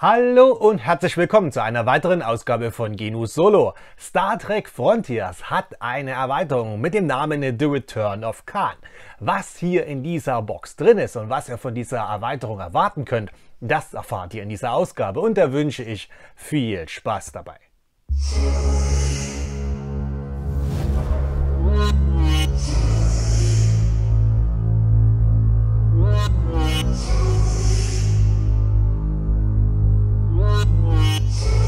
Hallo und herzlich willkommen zu einer weiteren Ausgabe von Genus Solo. Star Trek Frontiers hat eine Erweiterung mit dem Namen The Return of Khan. Was hier in dieser Box drin ist und was ihr von dieser Erweiterung erwarten könnt, das erfahrt ihr in dieser Ausgabe und da wünsche ich viel Spaß dabei. Yeah.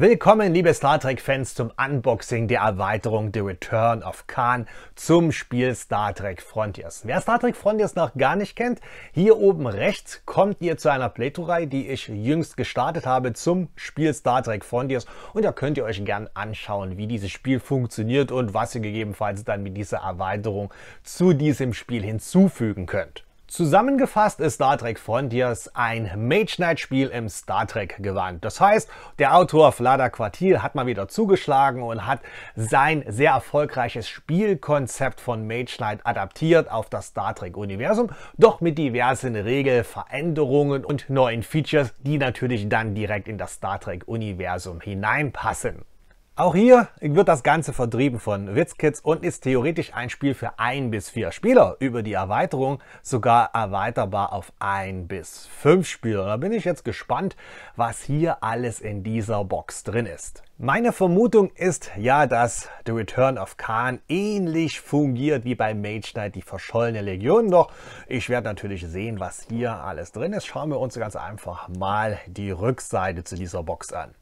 Willkommen, liebe Star Trek-Fans, zum Unboxing der Erweiterung The Return of Khan zum Spiel Star Trek Frontiers. Wer Star Trek Frontiers noch gar nicht kennt, hier oben rechts kommt ihr zu einer Playthrough, die ich jüngst gestartet habe zum Spiel Star Trek Frontiers. Und da könnt ihr euch gern anschauen, wie dieses Spiel funktioniert und was ihr gegebenenfalls dann mit dieser Erweiterung zu diesem Spiel hinzufügen könnt. Zusammengefasst ist Star Trek Frontiers ein Mage Knight Spiel im Star Trek Gewand. Das heißt, der Autor Vlada Quartil hat mal wieder zugeschlagen und hat sein sehr erfolgreiches Spielkonzept von Mage Knight adaptiert auf das Star Trek Universum, doch mit diversen Regelveränderungen und neuen Features, die natürlich dann direkt in das Star Trek Universum hineinpassen. Auch hier wird das Ganze vertrieben von WitzKids und ist theoretisch ein Spiel für ein bis vier Spieler. Über die Erweiterung sogar erweiterbar auf ein bis fünf Spieler. Da bin ich jetzt gespannt, was hier alles in dieser Box drin ist. Meine Vermutung ist ja, dass The Return of Khan ähnlich fungiert wie bei Mage Knight, die verschollene Legion. Doch ich werde natürlich sehen, was hier alles drin ist. Schauen wir uns ganz einfach mal die Rückseite zu dieser Box an.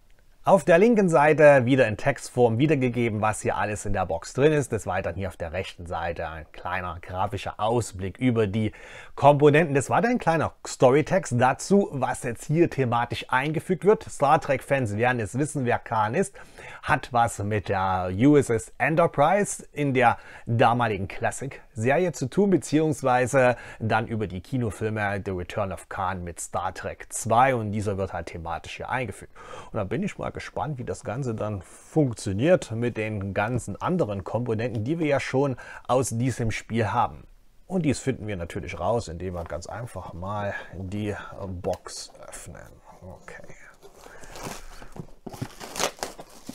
Auf der linken Seite wieder in Textform wiedergegeben, was hier alles in der Box drin ist. Des Weiteren hier auf der rechten Seite ein kleiner grafischer Ausblick über die Komponenten. Das war dann ein kleiner Storytext dazu, was jetzt hier thematisch eingefügt wird. Star Trek-Fans werden es wissen, wer Khan ist. Hat was mit der USS Enterprise in der damaligen Classic Serie zu tun, beziehungsweise dann über die Kinofilme The Return of Khan mit Star Trek 2 und dieser wird halt thematisch hier eingefügt. Und da bin ich mal gespannt, wie das Ganze dann funktioniert mit den ganzen anderen Komponenten, die wir ja schon aus diesem Spiel haben. Und dies finden wir natürlich raus, indem wir ganz einfach mal die Box öffnen. Okay.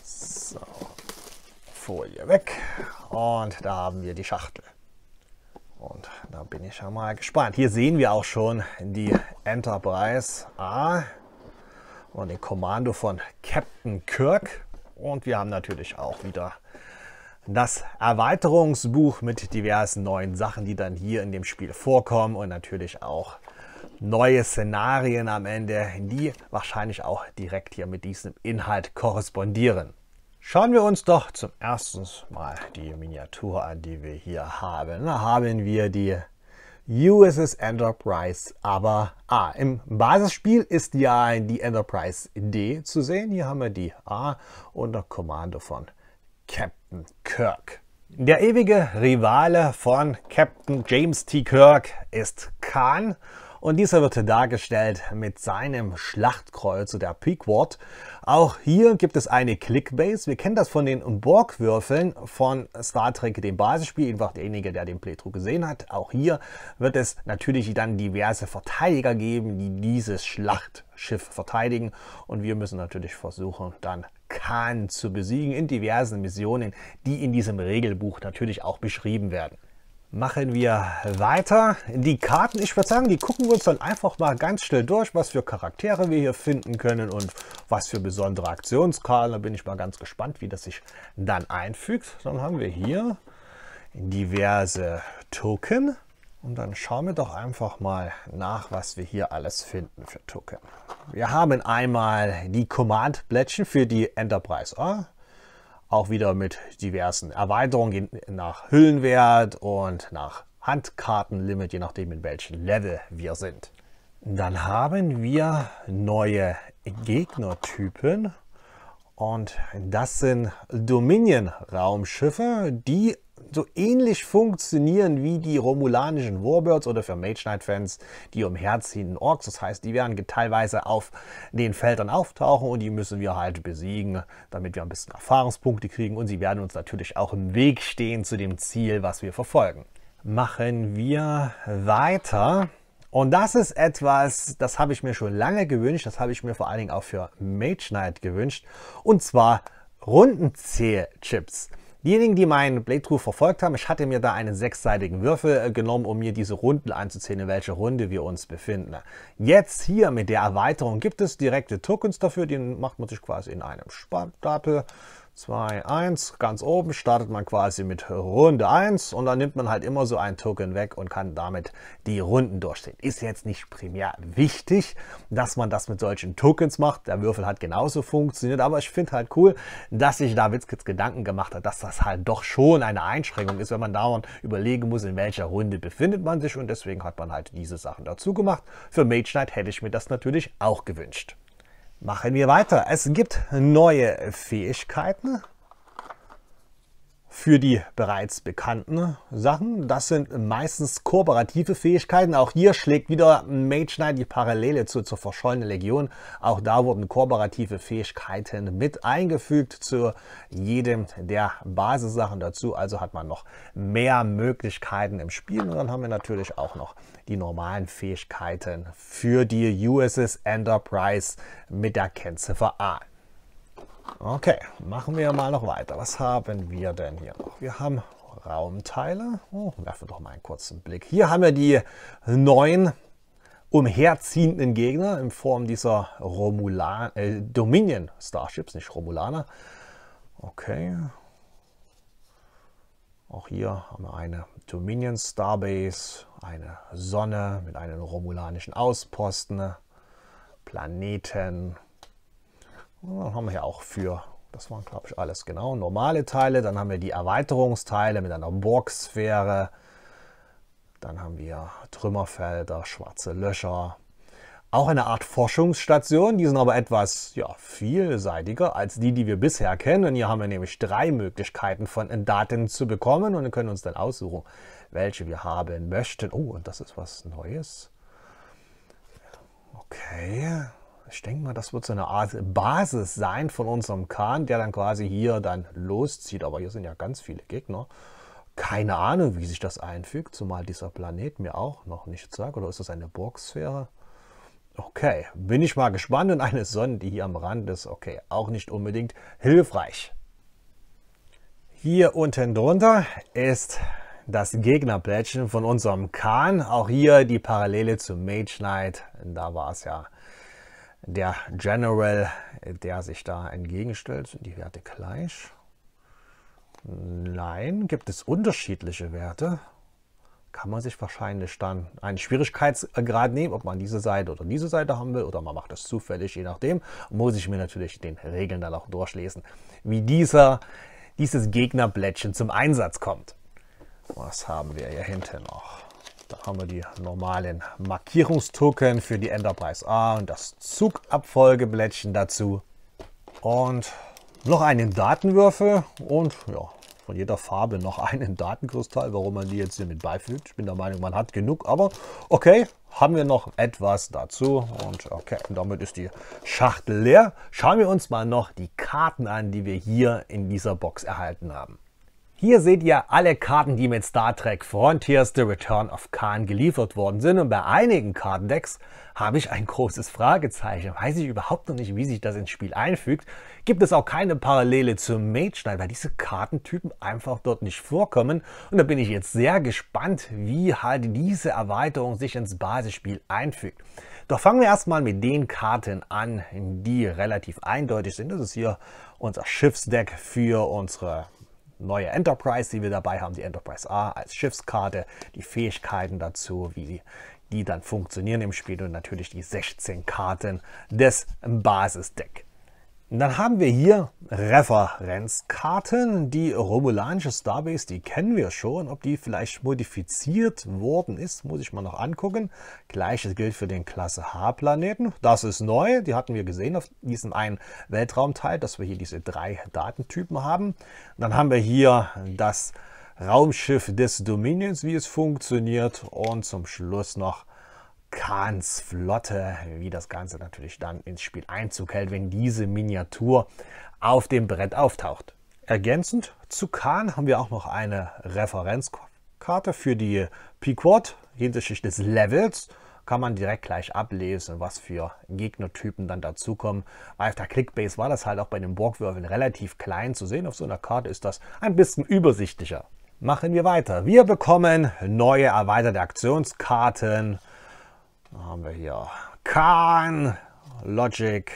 So. Folie weg. Und da haben wir die Schachtel bin ich ja mal gespannt. Hier sehen wir auch schon die Enterprise A und den Kommando von Captain Kirk. Und wir haben natürlich auch wieder das Erweiterungsbuch mit diversen neuen Sachen, die dann hier in dem Spiel vorkommen und natürlich auch neue Szenarien am Ende, die wahrscheinlich auch direkt hier mit diesem Inhalt korrespondieren. Schauen wir uns doch zum ersten Mal die Miniatur an, die wir hier haben. Da haben wir die USS Enterprise, aber A. Im Basisspiel ist ja die Enterprise D zu sehen. Hier haben wir die A unter Kommando von Captain Kirk. Der ewige Rivale von Captain James T. Kirk ist Khan und dieser wird dargestellt mit seinem Schlachtkreuz der Pequot. Auch hier gibt es eine Clickbase. Wir kennen das von den Borgwürfeln von Star Trek, dem Basisspiel. Einfach derjenige, der den Playthrough gesehen hat. Auch hier wird es natürlich dann diverse Verteidiger geben, die dieses Schlachtschiff verteidigen. Und wir müssen natürlich versuchen, dann Khan zu besiegen in diversen Missionen, die in diesem Regelbuch natürlich auch beschrieben werden machen wir weiter. Die Karten, ich würde sagen, die gucken wir uns dann einfach mal ganz schnell durch, was für Charaktere wir hier finden können und was für besondere Aktionskarten. Da bin ich mal ganz gespannt, wie das sich dann einfügt. Dann haben wir hier diverse Token. Und dann schauen wir doch einfach mal nach, was wir hier alles finden für Token. Wir haben einmal die Command-Blättchen für die Enterprise A, auch wieder mit diversen Erweiterungen nach Hüllenwert und nach Handkartenlimit, je nachdem in welchem Level wir sind. Dann haben wir neue Gegnertypen und das sind Dominion-Raumschiffe, die so ähnlich funktionieren wie die romulanischen Warbirds oder für Mage Knight-Fans die umherziehenden Orks. Das heißt, die werden teilweise auf den Feldern auftauchen und die müssen wir halt besiegen, damit wir ein bisschen Erfahrungspunkte kriegen und sie werden uns natürlich auch im Weg stehen zu dem Ziel, was wir verfolgen. Machen wir weiter. Und das ist etwas, das habe ich mir schon lange gewünscht, das habe ich mir vor allen Dingen auch für Mage Knight gewünscht, und zwar Rundenzählchips. Diejenigen, die meinen Playthrough verfolgt haben, ich hatte mir da einen sechsseitigen Würfel äh, genommen, um mir diese Runden anzuzählen, in welcher Runde wir uns befinden. Jetzt hier mit der Erweiterung gibt es direkte Tokens dafür, die macht man sich quasi in einem Stapel 2, 1. Ganz oben startet man quasi mit Runde 1 und dann nimmt man halt immer so ein Token weg und kann damit die Runden durchstehen. Ist jetzt nicht primär wichtig, dass man das mit solchen Tokens macht. Der Würfel hat genauso funktioniert, aber ich finde halt cool, dass sich da Witzkitz Gedanken gemacht hat, dass das halt doch schon eine Einschränkung ist, wenn man dauernd überlegen muss, in welcher Runde befindet man sich und deswegen hat man halt diese Sachen dazu gemacht. Für Mage Knight hätte ich mir das natürlich auch gewünscht. Machen wir weiter. Es gibt neue Fähigkeiten für die bereits bekannten Sachen. Das sind meistens kooperative Fähigkeiten. Auch hier schlägt wieder Mage Knight die Parallele zu zur verschollenen Legion. Auch da wurden kooperative Fähigkeiten mit eingefügt zu jedem der Basissachen dazu. Also hat man noch mehr Möglichkeiten im Spiel. Und dann haben wir natürlich auch noch die normalen Fähigkeiten für die USS Enterprise mit der Kennziffer A. Okay, machen wir mal noch weiter. Was haben wir denn hier noch? Wir haben Raumteile. Oh, werfen doch mal einen kurzen Blick. Hier haben wir die neuen umherziehenden Gegner in Form dieser Romulan äh, Dominion Starships, nicht Romulaner. Okay. Auch hier haben wir eine Dominion Starbase, eine Sonne mit einem romulanischen Ausposten, Planeten, und dann haben wir hier auch für, das waren glaube ich alles genau, normale Teile. Dann haben wir die Erweiterungsteile mit einer Borgsphäre. Dann haben wir Trümmerfelder, schwarze Löcher. Auch eine Art Forschungsstation, die sind aber etwas ja, vielseitiger als die, die wir bisher kennen. Und hier haben wir nämlich drei Möglichkeiten von Daten zu bekommen und können uns dann aussuchen, welche wir haben möchten. Oh, und das ist was Neues. Okay ich denke mal, das wird so eine Art Basis sein von unserem Kahn, der dann quasi hier dann loszieht. Aber hier sind ja ganz viele Gegner. Keine Ahnung, wie sich das einfügt, zumal dieser Planet mir auch noch nicht sagt. Oder ist das eine Burgsphäre? Okay, bin ich mal gespannt. Und eine Sonne, die hier am Rand ist, okay, auch nicht unbedingt hilfreich. Hier unten drunter ist das Gegnerplättchen von unserem Kahn. Auch hier die Parallele zu Mage Knight. Da war es ja der General, der sich da entgegenstellt. Sind die Werte gleich? Nein, gibt es unterschiedliche Werte? Kann man sich wahrscheinlich dann einen Schwierigkeitsgrad nehmen, ob man diese Seite oder diese Seite haben will oder man macht das zufällig, je nachdem. Muss ich mir natürlich den Regeln dann auch durchlesen, wie dieser, dieses Gegnerblättchen zum Einsatz kommt. Was haben wir hier hinten noch? Da haben wir die normalen Markierungstoken für die Enterprise A und das Zugabfolgeblättchen dazu. Und noch einen Datenwürfel und ja, von jeder Farbe noch einen Datenkristall, warum man die jetzt hier mit beifügt. Ich bin der Meinung, man hat genug, aber okay, haben wir noch etwas dazu. Und okay, damit ist die Schachtel leer. Schauen wir uns mal noch die Karten an, die wir hier in dieser Box erhalten haben. Hier seht ihr alle Karten, die mit Star Trek Frontiers The Return of Khan geliefert worden sind und bei einigen Kartendecks habe ich ein großes Fragezeichen. Weiß ich überhaupt noch nicht, wie sich das ins Spiel einfügt. Gibt es auch keine Parallele zum Mage-Stein, weil diese Kartentypen einfach dort nicht vorkommen. Und da bin ich jetzt sehr gespannt, wie halt diese Erweiterung sich ins Basisspiel einfügt. Doch fangen wir erstmal mit den Karten an, die relativ eindeutig sind. Das ist hier unser Schiffsdeck für unsere neue Enterprise, die wir dabei haben, die Enterprise A als Schiffskarte, die Fähigkeiten dazu, wie die, dann funktionieren im Spiel und natürlich die 16 Karten des Basisdeck. Dann haben wir hier Referenzkarten. Die romulanische Starbase, die kennen wir schon. Ob die vielleicht modifiziert worden ist, muss ich mal noch angucken. Gleiches gilt für den Klasse H-Planeten. Das ist neu. Die hatten wir gesehen auf diesem einen Weltraumteil, dass wir hier diese drei Datentypen haben. Dann haben wir hier das Raumschiff des Dominions, wie es funktioniert. Und zum Schluss noch Kahns Flotte, wie das Ganze natürlich dann ins Spiel Einzug hält, wenn diese Miniatur auf dem Brett auftaucht. Ergänzend zu Kahn haben wir auch noch eine Referenzkarte für die Pequod hinsichtlich des Levels kann man direkt gleich ablesen, was für Gegnertypen dann dazukommen. Weil auf der Clickbase war das halt auch bei den Borgwürfeln relativ klein zu sehen. Auf so einer Karte ist das ein bisschen übersichtlicher. Machen wir weiter. Wir bekommen neue erweiterte Aktionskarten, dann haben wir hier Khan, Logic,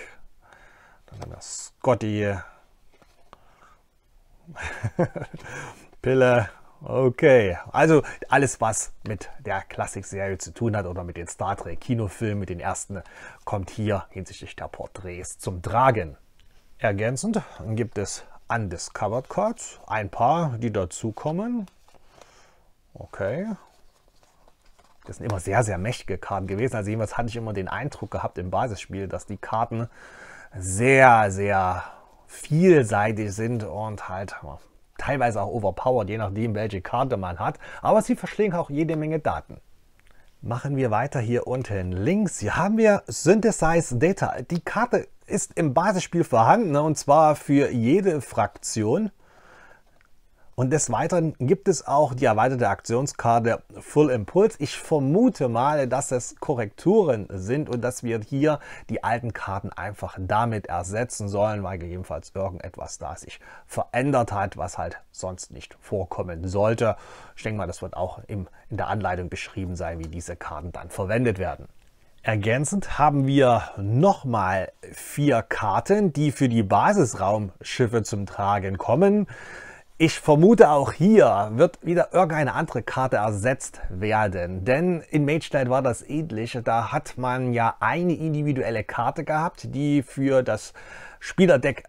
dann haben wir Scotty, Pille. Okay, also alles, was mit der Klassik-Serie zu tun hat oder mit den Star Trek Kinofilmen, mit den ersten, kommt hier hinsichtlich der Porträts zum Tragen. Ergänzend gibt es Undiscovered Cards, ein paar, die dazukommen. Okay, das sind immer sehr, sehr mächtige Karten gewesen. Also jedenfalls hatte ich immer den Eindruck gehabt im Basisspiel, dass die Karten sehr, sehr vielseitig sind und halt teilweise auch overpowered, je nachdem, welche Karte man hat. Aber sie verschlingen auch jede Menge Daten. Machen wir weiter hier unten links. Hier haben wir Synthesize Data. Die Karte ist im Basisspiel vorhanden, ne, und zwar für jede Fraktion. Und des Weiteren gibt es auch die erweiterte Aktionskarte Full Impulse. Ich vermute mal, dass es Korrekturen sind und dass wir hier die alten Karten einfach damit ersetzen sollen, weil gegebenenfalls irgendetwas da sich verändert hat, was halt sonst nicht vorkommen sollte. Ich denke mal, das wird auch im, in der Anleitung beschrieben sein, wie diese Karten dann verwendet werden. Ergänzend haben wir nochmal vier Karten, die für die Basisraumschiffe zum Tragen kommen. Ich vermute auch hier wird wieder irgendeine andere Karte ersetzt werden, denn in Mage Knight war das ähnlich. Da hat man ja eine individuelle Karte gehabt, die für das Spielerdeck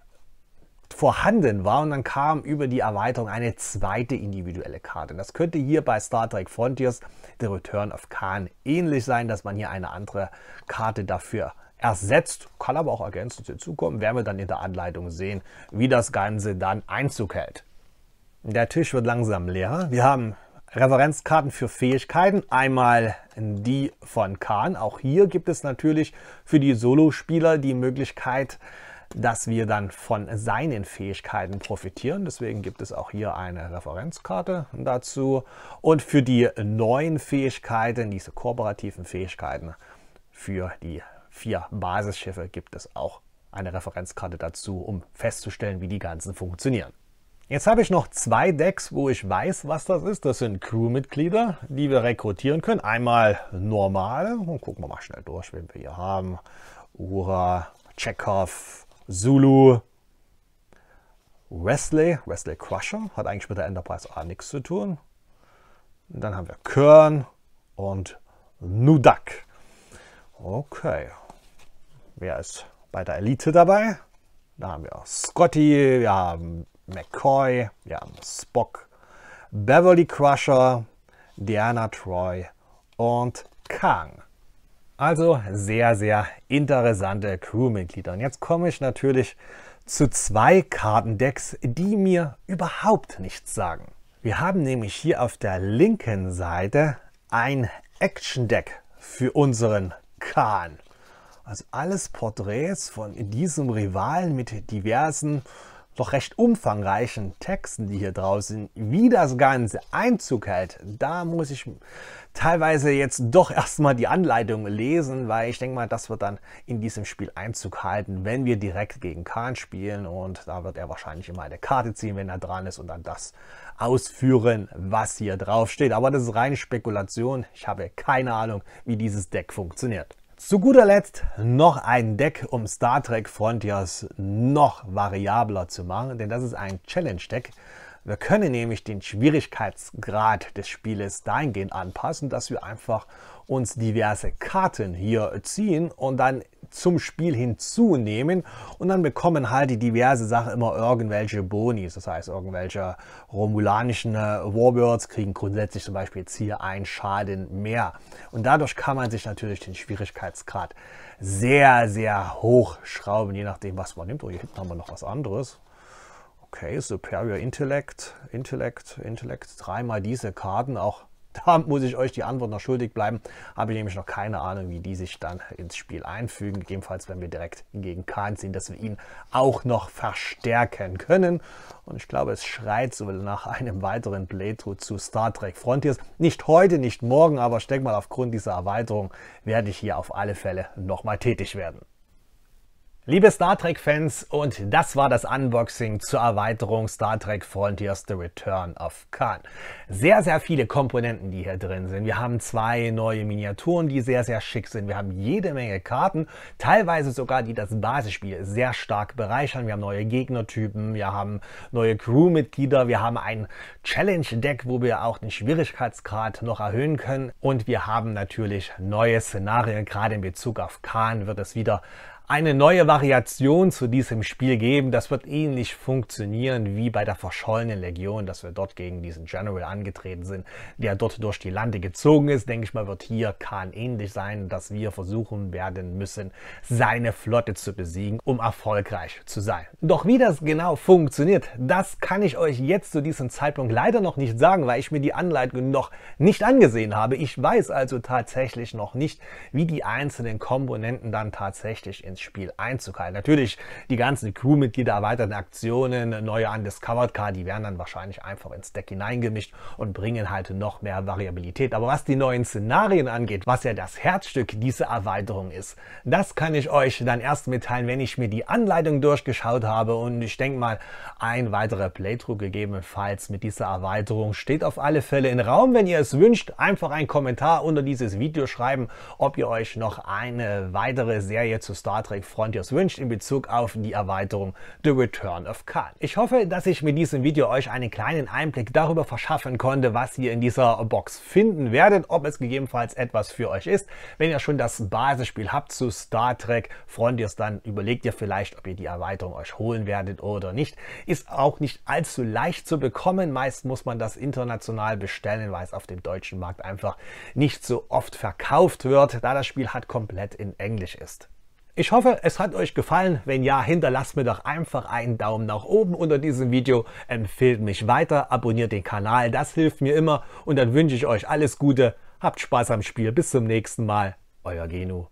vorhanden war und dann kam über die Erweiterung eine zweite individuelle Karte. Das könnte hier bei Star Trek Frontiers The Return of Khan ähnlich sein, dass man hier eine andere Karte dafür ersetzt, kann aber auch ergänzend hinzukommen, werden wir dann in der Anleitung sehen, wie das Ganze dann Einzug hält. Der Tisch wird langsam leer. Wir haben Referenzkarten für Fähigkeiten. Einmal die von Khan. Auch hier gibt es natürlich für die Solospieler die Möglichkeit, dass wir dann von seinen Fähigkeiten profitieren. Deswegen gibt es auch hier eine Referenzkarte dazu. Und für die neuen Fähigkeiten, diese kooperativen Fähigkeiten für die vier Basisschiffe gibt es auch eine Referenzkarte dazu, um festzustellen, wie die ganzen funktionieren. Jetzt habe ich noch zwei Decks, wo ich weiß, was das ist. Das sind Crewmitglieder, die wir rekrutieren können. Einmal normale, und gucken wir mal schnell durch, wen wir hier haben. Ura, Chekhov, Zulu, Wesley, Wesley Crusher, hat eigentlich mit der Enterprise A nichts zu tun. Und dann haben wir Kern und Nudak. Okay, wer ist bei der Elite dabei? Da haben wir Scotty, wir haben McCoy, wir haben Spock, Beverly Crusher, Diana Troy und Kang. Also sehr, sehr interessante Crewmitglieder. Und jetzt komme ich natürlich zu zwei Kartendecks, die mir überhaupt nichts sagen. Wir haben nämlich hier auf der linken Seite ein Action-Deck für unseren Kahn. Also alles Porträts von diesem Rivalen mit diversen doch recht umfangreichen Texten, die hier draußen, wie das Ganze Einzug hält, da muss ich teilweise jetzt doch erstmal die Anleitung lesen, weil ich denke mal, das wird dann in diesem Spiel Einzug halten, wenn wir direkt gegen Kahn spielen und da wird er wahrscheinlich immer eine Karte ziehen, wenn er dran ist und dann das ausführen, was hier drauf steht. Aber das ist reine Spekulation. Ich habe keine Ahnung, wie dieses Deck funktioniert. Zu guter Letzt noch ein Deck, um Star Trek Frontiers noch variabler zu machen, denn das ist ein Challenge-Deck. Wir können nämlich den Schwierigkeitsgrad des Spieles dahingehend anpassen, dass wir einfach uns diverse Karten hier ziehen und dann zum Spiel hinzunehmen und dann bekommen halt die diverse Sache immer irgendwelche Bonis, das heißt irgendwelche romulanischen äh, Warbirds kriegen grundsätzlich zum Beispiel jetzt hier einen Schaden mehr und dadurch kann man sich natürlich den Schwierigkeitsgrad sehr, sehr hoch schrauben, je nachdem was man nimmt. Oh, hier hinten haben wir noch was anderes, okay, Superior Intellect, Intellect, Intellect, dreimal diese Karten, auch da muss ich euch die Antwort noch schuldig bleiben, habe ich nämlich noch keine Ahnung, wie die sich dann ins Spiel einfügen, gegebenenfalls wenn wir direkt gegen Kahn ziehen, dass wir ihn auch noch verstärken können. Und ich glaube, es schreit so nach einem weiteren Playthrough zu Star Trek Frontiers. Nicht heute, nicht morgen, aber ich denke mal, aufgrund dieser Erweiterung werde ich hier auf alle Fälle nochmal tätig werden. Liebe Star Trek-Fans, und das war das Unboxing zur Erweiterung Star Trek Frontiers The Return of Khan. Sehr, sehr viele Komponenten, die hier drin sind. Wir haben zwei neue Miniaturen, die sehr, sehr schick sind. Wir haben jede Menge Karten, teilweise sogar, die das Basisspiel sehr stark bereichern. Wir haben neue Gegnertypen, wir haben neue Crewmitglieder, wir haben ein Challenge-Deck, wo wir auch den Schwierigkeitsgrad noch erhöhen können. Und wir haben natürlich neue Szenarien, gerade in Bezug auf Khan wird es wieder eine neue Variation zu diesem Spiel geben. Das wird ähnlich funktionieren wie bei der verschollenen Legion, dass wir dort gegen diesen General angetreten sind, der dort durch die Lande gezogen ist. Denke ich mal, wird hier Kahn ähnlich sein, dass wir versuchen werden müssen, seine Flotte zu besiegen, um erfolgreich zu sein. Doch wie das genau funktioniert, das kann ich euch jetzt zu diesem Zeitpunkt leider noch nicht sagen, weil ich mir die Anleitung noch nicht angesehen habe. Ich weiß also tatsächlich noch nicht, wie die einzelnen Komponenten dann tatsächlich in ins Spiel einzukaufen. Natürlich, die ganzen Crewmitglieder, erweiterten Aktionen, neue Undiscovered Car, die werden dann wahrscheinlich einfach ins Deck hineingemischt und bringen halt noch mehr Variabilität. Aber was die neuen Szenarien angeht, was ja das Herzstück dieser Erweiterung ist, das kann ich euch dann erst mitteilen, wenn ich mir die Anleitung durchgeschaut habe und ich denke mal, ein weiterer Playthrough gegebenenfalls mit dieser Erweiterung steht auf alle Fälle in Raum. Wenn ihr es wünscht, einfach einen Kommentar unter dieses Video schreiben, ob ihr euch noch eine weitere Serie zu Star Patrick Frontiers wünscht in Bezug auf die Erweiterung The Return of Khan. Ich hoffe, dass ich mit diesem Video euch einen kleinen Einblick darüber verschaffen konnte, was ihr in dieser Box finden werdet, ob es gegebenenfalls etwas für euch ist. Wenn ihr schon das Basisspiel habt zu Star Trek Frontiers, dann überlegt ihr vielleicht, ob ihr die Erweiterung euch holen werdet oder nicht. Ist auch nicht allzu leicht zu bekommen. Meist muss man das international bestellen, weil es auf dem deutschen Markt einfach nicht so oft verkauft wird, da das Spiel halt komplett in Englisch ist. Ich hoffe, es hat euch gefallen. Wenn ja, hinterlasst mir doch einfach einen Daumen nach oben unter diesem Video, empfehlt mich weiter, abonniert den Kanal, das hilft mir immer und dann wünsche ich euch alles Gute, habt Spaß am Spiel, bis zum nächsten Mal, euer Genu.